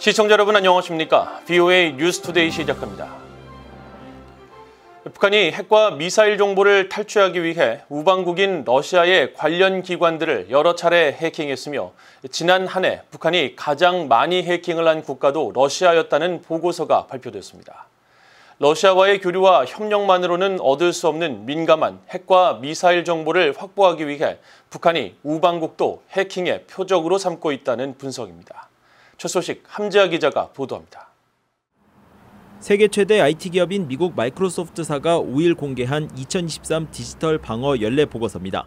시청자 여러분 안녕하십니까? v o a 뉴스투데이 시작합니다. 북한이 핵과 미사일 정보를 탈취하기 위해 우방국인 러시아의 관련 기관들을 여러 차례 해킹했으며 지난 한 해 북한이 가장 많이 해킹을 한 국가도 러시아였다는 보고서가 발표됐습니다. 러시아와의 교류와 협력만으로는 얻을 수 없는 민감한 핵과 미사일 정보를 확보하기 위해 북한이 우방국도 해킹의 표적으로 삼고 있다는 분석입니다. 첫 소식 함재아 기자가 보도합니다. 세계 최대 IT 기업인 미국 마이크로소프트사가 5일 공개한 2023 디지털 방어 연례 보고서입니다.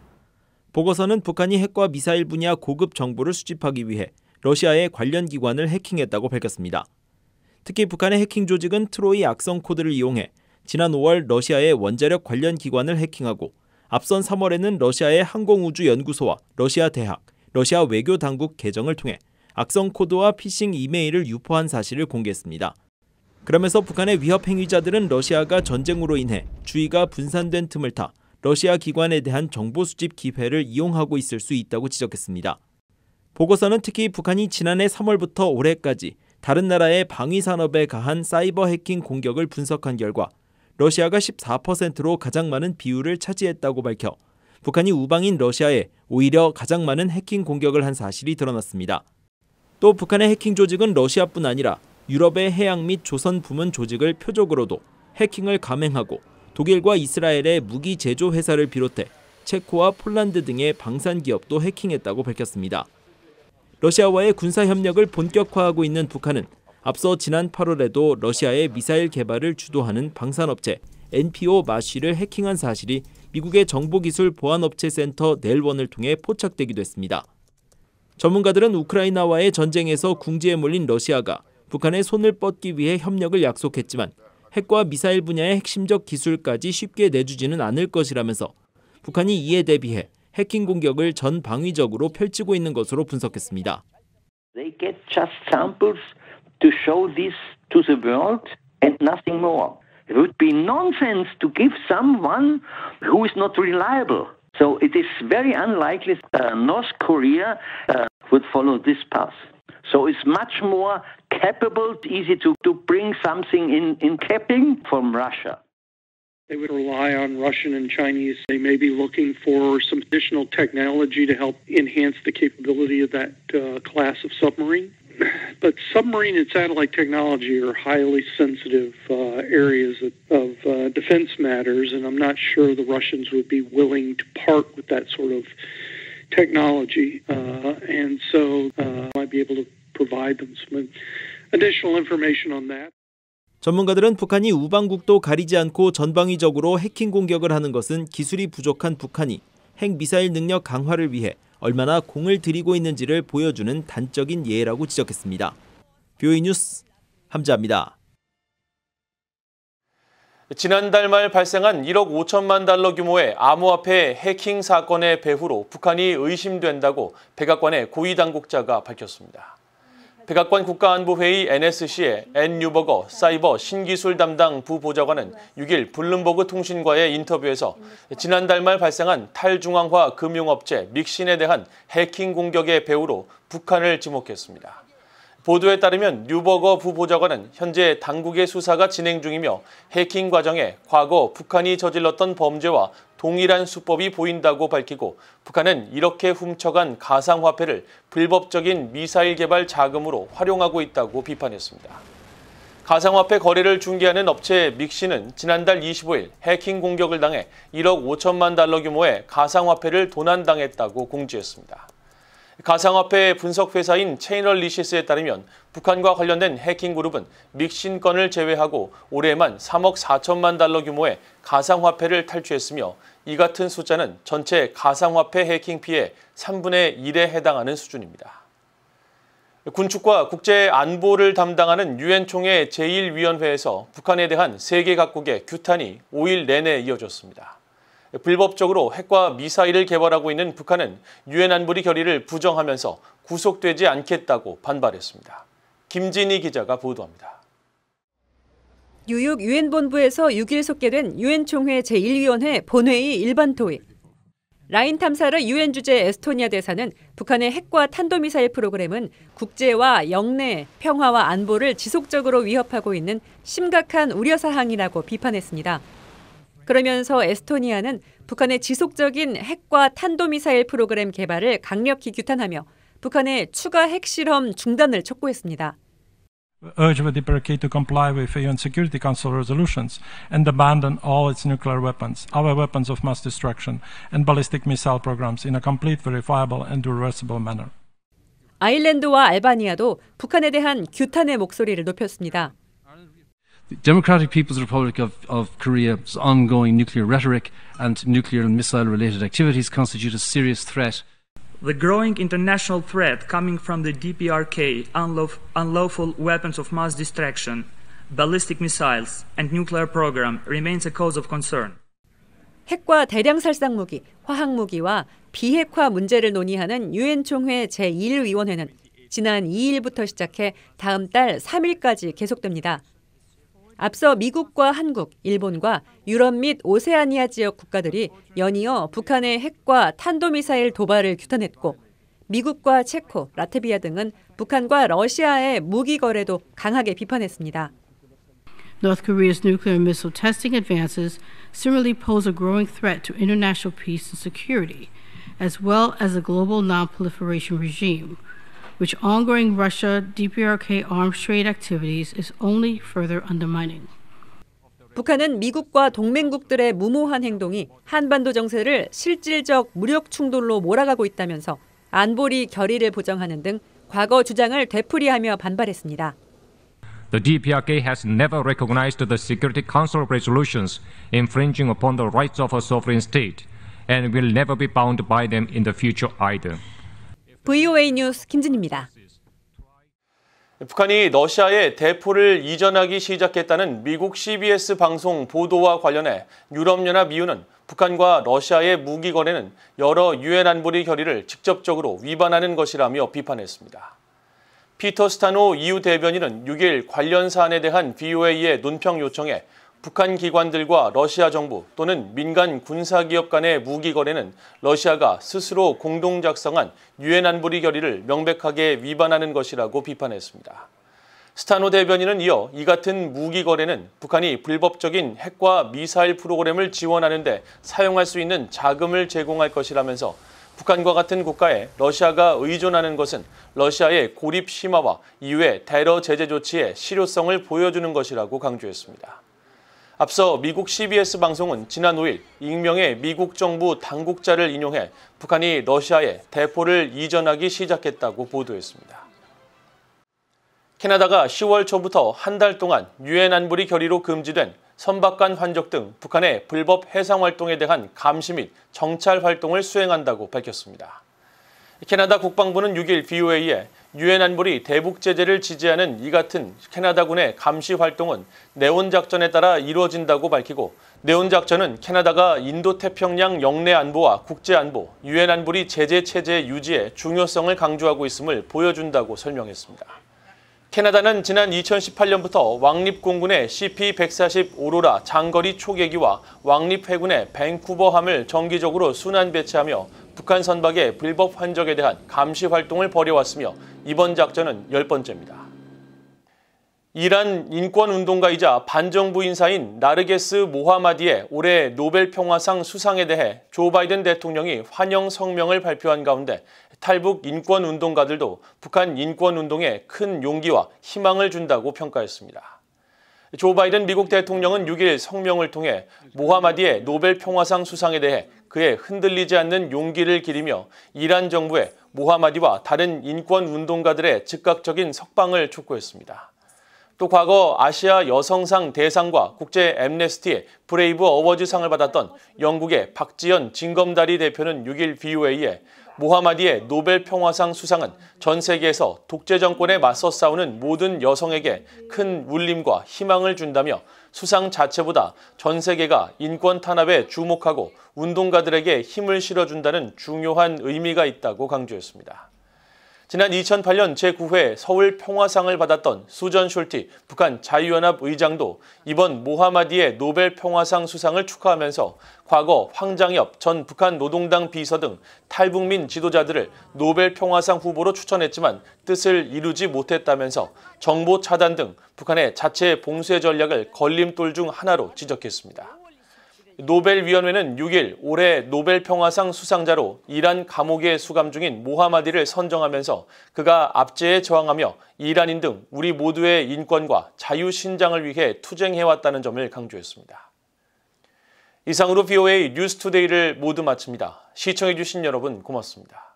보고서는 북한이 핵과 미사일 분야 고급 정보를 수집하기 위해 러시아의 관련 기관을 해킹했다고 밝혔습니다. 특히 북한의 해킹 조직은 트로이 악성 코드를 이용해 지난 5월 러시아의 원자력 관련 기관을 해킹하고 앞선 3월에는 러시아의 항공우주연구소와 러시아 대학, 러시아 외교 당국 계정을 통해 악성 코드와 피싱 이메일을 유포한 사실을 공개했습니다. 그러면서 북한의 위협 행위자들은 러시아가 전쟁으로 인해 주의가 분산된 틈을 타 러시아 기관에 대한 정보 수집 기회를 이용하고 있을 수 있다고 지적했습니다. 보고서는 특히 북한이 지난해 3월부터 올해까지 다른 나라의 방위 산업에 가한 사이버 해킹 공격을 분석한 결과 러시아가 14%로 가장 많은 비율을 차지했다고 밝혀 북한이 우방인 러시아에 오히려 가장 많은 해킹 공격을 한 사실이 드러났습니다. 또 북한의 해킹 조직은 러시아뿐 아니라 유럽의 해양 및 조선 부문 조직을 표적으로도 해킹을 감행하고 독일과 이스라엘의 무기 제조 회사를 비롯해 체코와 폴란드 등의 방산 기업도 해킹했다고 밝혔습니다. 러시아와의 군사 협력을 본격화하고 있는 북한은 앞서 지난 8월에도 러시아의 미사일 개발을 주도하는 방산업체 NPO 마쉬를 해킹한 사실이 미국의 정보기술 보안업체 센터 넬원을 통해 포착되기도 했습니다. 전문가들은 우크라이나와의 전쟁에서 궁지에 몰린 러시아가 북한의 손을 뻗기 위해 협력을 약속했지만 핵과 미사일 분야의 핵심적 기술까지 쉽게 내주지는 않을 것이라면서 북한이 이에 대비해 해킹 공격을 전방위적으로 펼치고 있는 것으로 분석했습니다. They get just samples to show this to the world and nothing more. It would be nonsense to give someone who is not reliable. So it is very unlikely uh, North Korea uh, would follow this path. So it's much more capable, easy to, to bring something in, in capping from Russia. They would rely on Russian and Chinese. They may be looking for some additional technology to help enhance the capability of that uh, class of submarine but submarine and satellite technology are highly sensitive uh, areas of, of uh, defense matters, and I'm not sure the Russians would be willing to part with that sort of technology. Uh, and so uh, might be able to provide them some additional information on that. 전문가들은 북한이 우방국도 가리지 않고 전방위적으로 해킹 공격을 하는 것은 기술이 부족한 북한이 핵 미사일 능력 강화를 위해 얼마나 공을 들이고 있는지를 보여주는 단적인 예라고 지적했습니다. 뷰이 뉴스 함자입니다. 지난달 말 발생한 1억 5천만 달러 규모의 암호화폐 해킹 사건의 배후로 북한이 의심된다고 백악관의 고위 당국자가 밝혔습니다. 백악관 국가안보회의 NSC의 앤 뉴버거 사이버 신기술 담당 부보좌관은 6일 블룸버그 통신과의 인터뷰에서 지난달 말 발생한 탈중앙화 금융업체 믹신에 대한 해킹 공격의 배후로 북한을 지목했습니다. 보도에 따르면 뉴버거 부보좌관은 현재 당국의 수사가 진행 중이며 해킹 과정에 과거 북한이 저질렀던 범죄와 동일한 수법이 보인다고 밝히고 북한은 이렇게 훔쳐간 가상화폐를 불법적인 미사일 개발 자금으로 활용하고 있다고 비판했습니다. 가상화폐 거래를 중개하는 업체 믹시는 지난달 25일 해킹 공격을 당해 1억 5천만 달러 규모의 가상화폐를 도난당했다고 공지했습니다. 가상화폐 분석회사인 체이널리시스에 따르면 북한과 관련된 해킹 그룹은 믹신 건을 제외하고 올해만 3억 4천만 달러 규모의 가상화폐를 탈취했으며 이 같은 숫자는 전체 가상화폐 해킹 피해 3분의 1에 해당하는 수준입니다. 군축과 국제 안보를 담당하는 유엔 총회 제1위원회에서 북한에 대한 세계 각국의 규탄이 5일 내내 이어졌습니다. 불법적으로 핵과 미사일을 개발하고 있는 북한은 유엔 안보리 결의를 부정하면서 구속되지 않겠다고 반발했습니다. 김진희 기자가 보도합니다. 뉴욕 유엔 본부에서 6일 속개된 유엔 총회 제1위원회 본회의 일반 토의. 라인 탐사를 유엔 주재 에스토니아 대사는 북한의 핵과 탄도미사일 프로그램은 국제와 영내 평화와 안보를 지속적으로 위협하고 있는 심각한 우려 사항이라고 비판했습니다. 그러면서 에스토니아는 북한의 지속적인 핵과 탄도미사일 프로그램 개발을 강력히 규탄하며 북한의 추가 핵실험 중단을 촉구했습니다. urge the DPRK to comply with UN Security Council resolutions and abandon all its nuclear weapons, our weapons of mass destruction, and ballistic missile programs in a complete, verifiable, and reversible manner. 아일랜드와 알바니아도 북한에 대한 규탄의 목소리를 높였습니다. The Democratic People's Republic of, of Korea's ongoing nuclear rhetoric and nuclear and missile related activities constitute a serious threat The growing international threat coming from the DPRK, unlaw unlawful weapons of mass destruction, ballistic missiles, and nuclear program remains a cause of concern. 핵과 대량 살상 무기, 화학 무기와 비핵화 문제를 논의하는 유엔 총회 제1위원회는 지난 2일부터 시작해 다음 달 3일까지 계속됩니다. 앞서 미국과 한국, 일본과 유럽 및 오세아니아 지역 국가들이 연이어 북한의 핵과 탄도미사일 도발을 규탄했고 미국과 체코, 라트비아 등은 북한과 러시아의 무기 거래도 강하게 비판했습니다. North Korea's nuclear missile testing advances similarly pose a growing threat to international peace and security, as well as the global non-proliferation regime. which ongoing Russia DPRK arms trade activities is only further undermining. 북한은 미국과 동맹국들의 무모한 행동이 한반도 정세를 실질적 무력 충돌로 몰아가고 있다면서 안보리 결의를 보정하는 등 과거 주장을 되풀이하며 반발했습니다. The DPRK has never recognized the Security Council resolutions infringing upon the rights of a sovereign state and will never be bound by them in the future either. VOA 뉴스 김진입니다. 북한이 러시아에 대포를 이전하기 시작했다는 미국 CBS 방송 보도와 관련해 유럽연합 이유는 북한과 러시아의 무기 거래는 여러 유엔 안보리 결의를 직접적으로 위반하는 것이라며 비판했습니다. 피터 스타노 EU 대변인은 6일 관련 사안에 대한 BOA의 논평 요청에 북한 기관들과 러시아 정부 또는 민간 군사기업 간의 무기 거래는 러시아가 스스로 공동 작성한 유엔 안보리 결의를 명백하게 위반하는 것이라고 비판했습니다. 스타노 대변인은 이어 이 같은 무기 거래는 북한이 불법적인 핵과 미사일 프로그램을 지원하는 데 사용할 수 있는 자금을 제공할 것이라면서 북한과 같은 국가에 러시아가 의존하는 것은 러시아의 고립 심화와 이후의 테러 제재 조치의 실효성을 보여주는 것이라고 강조했습니다. 앞서 미국 CBS 방송은 지난 5일 익명의 미국 정부 당국자를 인용해 북한이 러시아에 대포를 이전하기 시작했다고 보도했습니다. 캐나다가 10월 초부터 한 달 동안 유엔 안보리 결의로 금지된 선박간 환적 등 북한의 불법 해상 활동에 대한 감시 및 정찰 활동을 수행한다고 밝혔습니다. 캐나다 국방부는 6일 VOA에 유엔 안보리 대북 제재를 지지하는 이 같은 캐나다군의 감시 활동은 네온 작전에 따라 이루어진다고 밝히고 네온 작전은 캐나다가 인도태평양 영내 안보와 국제 안보, 유엔 안보리 제재 체제 유지에 중요성을 강조하고 있음을 보여준다고 설명했습니다. 캐나다는 지난 2018년부터 왕립공군의 CP-140 오로라 장거리 초계기와 왕립해군의 밴쿠버함을 정기적으로 순환 배치하며 북한 선박의 불법 환적에 대한 감시 활동을 벌여왔으며 이번 작전은 열번째입니다 이란 인권운동가이자 반정부 인사인 나르게스 모하마디의 올해 노벨 평화상 수상에 대해 조 바이든 대통령이 환영 성명을 발표한 가운데 탈북 인권운동가들도 북한 인권운동에 큰 용기와 희망을 준다고 평가했습니다. 조 바이든 미국 대통령은 6일 성명을 통해 모하마디의 노벨 평화상 수상에 대해 그의 흔들리지 않는 용기를 기리며 이란 정부에 모하마디와 다른 인권 운동가들의 즉각적인 석방을 촉구했습니다. 또 과거 아시아 여성상 대상과 국제 엠네스티의 브레이브 어워즈상을 받았던 영국의 박지연 징검다리 대표는 6일 BOA에 모하마디의 노벨 평화상 수상은 전 세계에서 독재 정권에 맞서 싸우는 모든 여성에게 큰 울림과 희망을 준다며 수상 자체보다 전 세계가 인권 탄압에 주목하고 운동가들에게 힘을 실어준다는 중요한 의미가 있다고 강조했습니다. 지난 2008년 제9회 서울 평화상을 받았던 수전 슐티 북한 자유연합 의장도 이번 모하마디의 노벨 평화상 수상을 축하하면서 과거 황장엽 전 북한 노동당 비서 등 탈북민 지도자들을 노벨 평화상 후보로 추천했지만 뜻을 이루지 못했다면서 정보 차단 등 북한의 자체 봉쇄 전략을 걸림돌 중 하나로 지적했습니다. 노벨위원회는 6일 올해 노벨평화상 수상자로 이란 감옥에 수감 중인 모하마디를 선정하면서 그가 압제에 저항하며 이란인 등 우리 모두의 인권과 자유 신장을 위해 투쟁해왔다는 점을 강조했습니다. 이상으로 v o a 뉴스투데이를 모두 마칩니다. 시청해주신 여러분 고맙습니다.